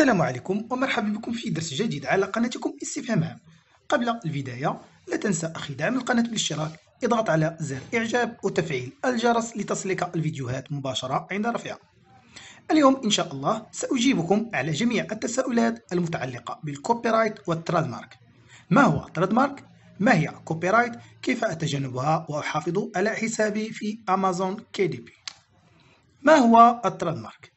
السلام عليكم ومرحبا بكم في درس جديد على قناتكم استفهام عام قبل البداية لا تنسى أخي دعم القناة بالاشتراك اضغط على زر إعجاب وتفعيل الجرس لتصلك الفيديوهات مباشرة عند رفعها اليوم إن شاء الله سأجيبكم على جميع التساؤلات المتعلقة بالكوبيرايت والترادمارك ما هو ترادمارك ما هي كوبيرايت؟ كيف أتجنبها وأحافظ على حسابي في أمازون كي دي بي؟ ما هو الترادمارك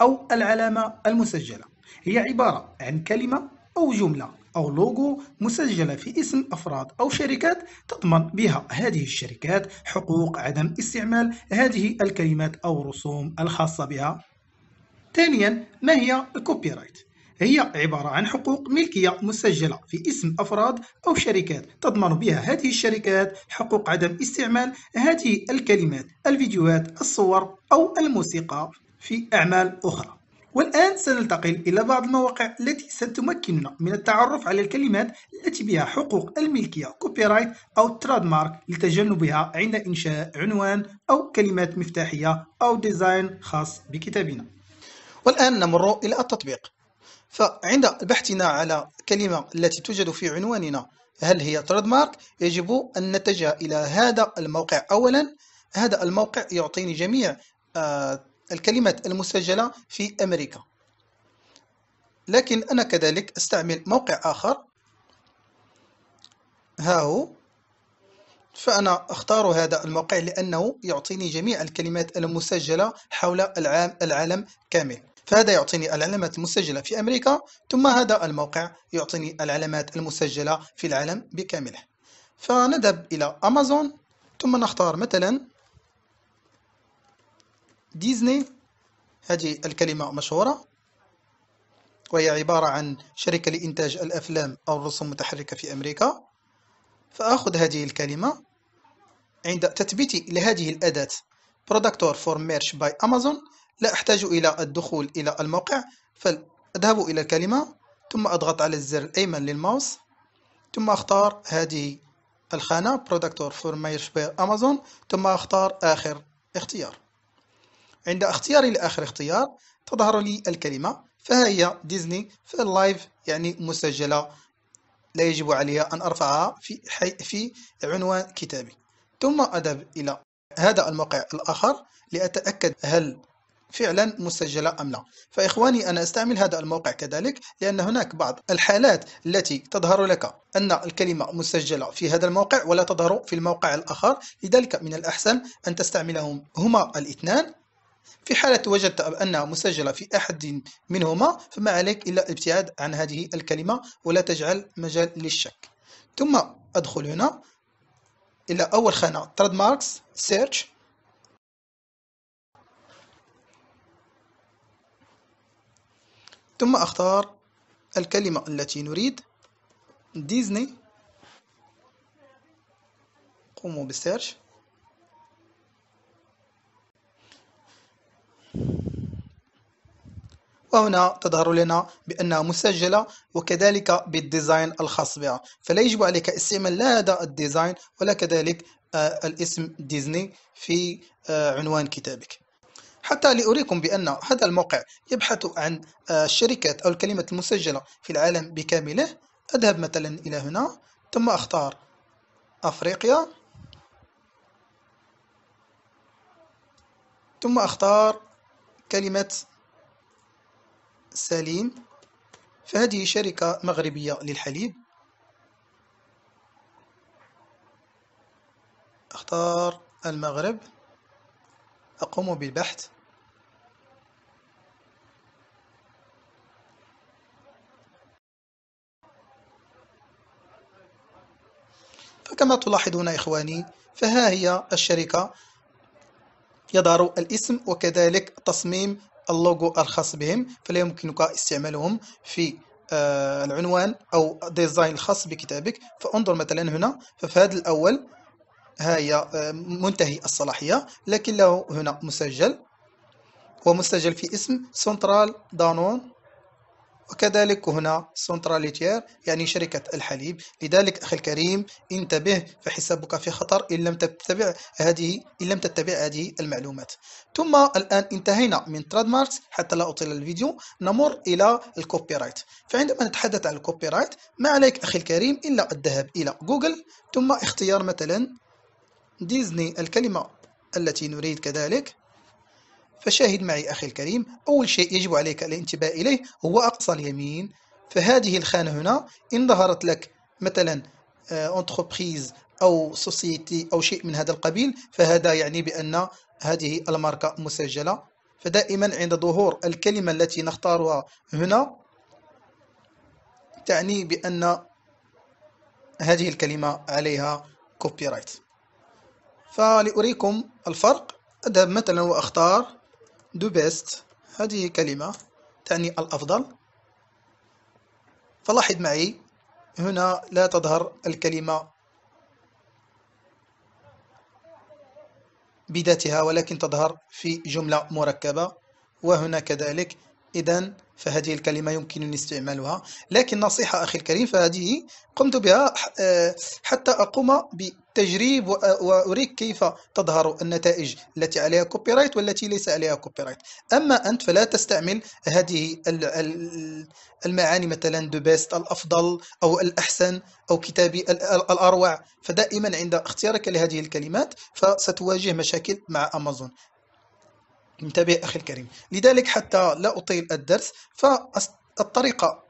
أو العلامة المسجلة هي عبارة عن كلمة أو جملة أو لوجو مسجلة في اسم أفراد أو شركات تضمن بها هذه الشركات حقوق عدم استعمال هذه الكلمات أو الرسوم الخاصة بها ثانيا ما هي الكوبيرايت؟ هي عبارة عن حقوق ملكية مسجلة في اسم أفراد أو شركات تضمن بها هذه الشركات حقوق عدم استعمال هذه الكلمات الفيديوهات الصور أو الموسيقى في أعمال أخرى والآن سننتقل إلى بعض المواقع التي ستمكننا من التعرف على الكلمات التي بها حقوق الملكية كوبيرايت أو تراد مارك لتجنبها عند إنشاء عنوان أو كلمات مفتاحية أو ديزاين خاص بكتابنا والآن نمر إلى التطبيق فعند بحثنا على كلمة التي توجد في عنواننا هل هي تراد مارك يجب أن نتجه إلى هذا الموقع أولا هذا الموقع يعطيني جميع آه الكلمات المسجلة في أمريكا لكن أنا كذلك أستعمل موقع آخر ها هو فأنا أختار هذا الموقع لأنه يعطيني جميع الكلمات المسجلة حول العام العالم كامل فهذا يعطيني العلامات المسجلة في أمريكا ثم هذا الموقع يعطيني العلامات المسجلة في العالم بكامله فنذهب إلى أمازون ثم نختار مثلا ديزني هذه الكلمة مشهورة وهي عبارة عن شركة لإنتاج الأفلام أو الرسوم المتحركة في أمريكا فأخذ هذه الكلمة عند تثبيتي لهذه الأداة productor for merch by Amazon لا أحتاج إلى الدخول إلى الموقع فأذهب إلى الكلمة ثم أضغط على الزر الأيمن للماوس ثم أختار هذه الخانة productor for merch by Amazon ثم أختار آخر اختيار عند اختياري لآخر اختيار تظهر لي الكلمة فها هي ديزني اللايف يعني مسجلة لا يجب علي أن أرفعها في, حي... في عنوان كتابي ثم أذهب إلى هذا الموقع الآخر لأتأكد هل فعلا مسجلة أم لا فإخواني أنا أستعمل هذا الموقع كذلك لأن هناك بعض الحالات التي تظهر لك أن الكلمة مسجلة في هذا الموقع ولا تظهر في الموقع الآخر لذلك من الأحسن أن تستعملهم هما الاثنان في حالة وجدت أنها مسجلة في أحد منهما فما عليك إلا الابتعاد عن هذه الكلمة ولا تجعل مجال للشك ثم أدخل هنا إلى أول خانة تراد ماركس سيرش ثم أختار الكلمة التي نريد ديزني قوموا بالسيرش وهنا تظهر لنا بأنها مسجلة وكذلك بالديزاين الخاص بها فلا يجب عليك استعمال لا هذا الديزاين ولا كذلك آه، الاسم ديزني في آه، عنوان كتابك حتى لأريكم بأن هذا الموقع يبحث عن آه، الشركات أو الكلمات المسجلة في العالم بكامله أذهب مثلا إلى هنا ثم أختار أفريقيا ثم أختار كلمة سليم فهذه شركة مغربية للحليب أختار المغرب أقوم بالبحث فكما تلاحظون إخواني فها هي الشركة يظهر الاسم وكذلك تصميم اللوجو الخاص بهم فلا يمكنك استعمالهم في آه، العنوان أو ديزاين الخاص بكتابك فانظر مثلا هنا ففي هذا الأول هي آه، منتهي الصلاحية لكن له هنا مسجل ومسجل في اسم سنترال دانون وكذلك هنا سنتراليتير يعني شركة الحليب لذلك أخي الكريم انتبه فحسابك في خطر إن لم تتبع هذه إن لم تتبع هذه المعلومات ثم الآن انتهينا من تراد ماركس حتى لا أطيل الفيديو نمر إلى الكوبي رايت فعندما نتحدث عن الكوبي رايت ما عليك أخي الكريم إلا الذهاب إلى جوجل ثم اختيار مثلا ديزني الكلمة التي نريد كذلك فشاهد معي أخي الكريم أول شيء يجب عليك الانتباه إليه هو أقصى اليمين فهذه الخانة هنا إن ظهرت لك مثلا انتربريز آه، أو سوسيتي أو شيء من هذا القبيل فهذا يعني بأن هذه الماركة مسجلة فدائما عند ظهور الكلمة التي نختارها هنا تعني بأن هذه الكلمة عليها كوبي رايت فلأريكم الفرق أذهب مثلا وأختار دو بيست هذه كلمة تعني الأفضل فلاحظ معي هنا لا تظهر الكلمة بذاتها ولكن تظهر في جملة مركبة وهنا كذلك إذا فهذه الكلمة يمكنني استعمالها لكن نصيحة أخي الكريم فهذه قمت بها آه، حتى أقوم تجريب آه، واريك كيف تظهر النتائج التي عليها كوبي رايت والتي ليس عليها كوبي رايت اما انت فلا تستعمل هذه المعاني مثلا دو بيست الافضل او الاحسن او كتابي الاروع فدائما عند اختيارك لهذه الكلمات فستواجه مشاكل مع امازون انتبه اخي الكريم لذلك حتى لا اطيل الدرس فالطريقه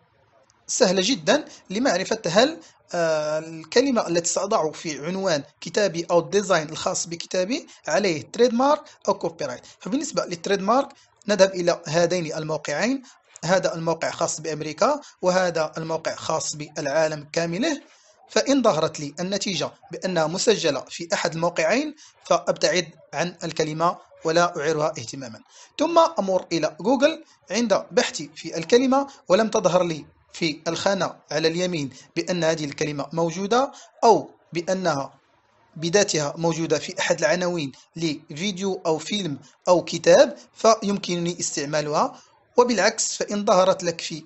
سهلة جدا لمعرفة هل آه، الكلمة التي سأضع في عنوان كتابي أو الديزاين الخاص بكتابي عليه تريد مارك أو كوبي رايت فبالنسبة للتريد مارك نذهب إلى هذين الموقعين هذا الموقع خاص بأمريكا وهذا الموقع خاص بالعالم كامله فإن ظهرت لي النتيجة بأنها مسجلة في أحد الموقعين فأبتعد عن الكلمة ولا أعيرها اهتماما ثم أمر إلى جوجل عند بحثي في الكلمة ولم تظهر لي في الخانة على اليمين بأن هذه الكلمة موجودة أو بأنها بذاتها موجودة في أحد العناوين لفيديو أو فيلم أو كتاب فيمكنني استعمالها وبالعكس فإن ظهرت لك في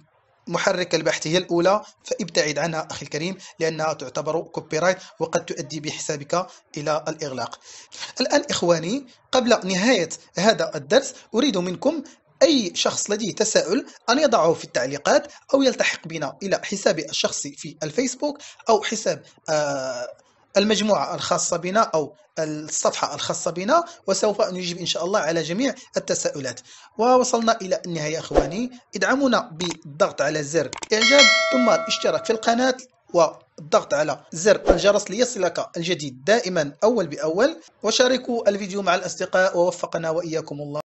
محرك البحث هي الأولى فابتعد عنها أخي الكريم لأنها تعتبر كوبي رايت وقد تؤدي بحسابك إلى الإغلاق الآن إخواني قبل نهاية هذا الدرس أريد منكم أي شخص لديه تساؤل أن يضعه في التعليقات أو يلتحق بنا إلى حسابي الشخصي في الفيسبوك أو حساب آه، المجموعة الخاصة بنا أو الصفحة الخاصة بنا وسوف نجيب إن شاء الله على جميع التساؤلات ووصلنا إلى النهاية أخواني ادعمونا بالضغط على زر إعجاب ثم الاشتراك في القناة والضغط على زر الجرس ليصلك الجديد دائما أول بأول وشاركوا الفيديو مع الأصدقاء ووفقنا وإياكم الله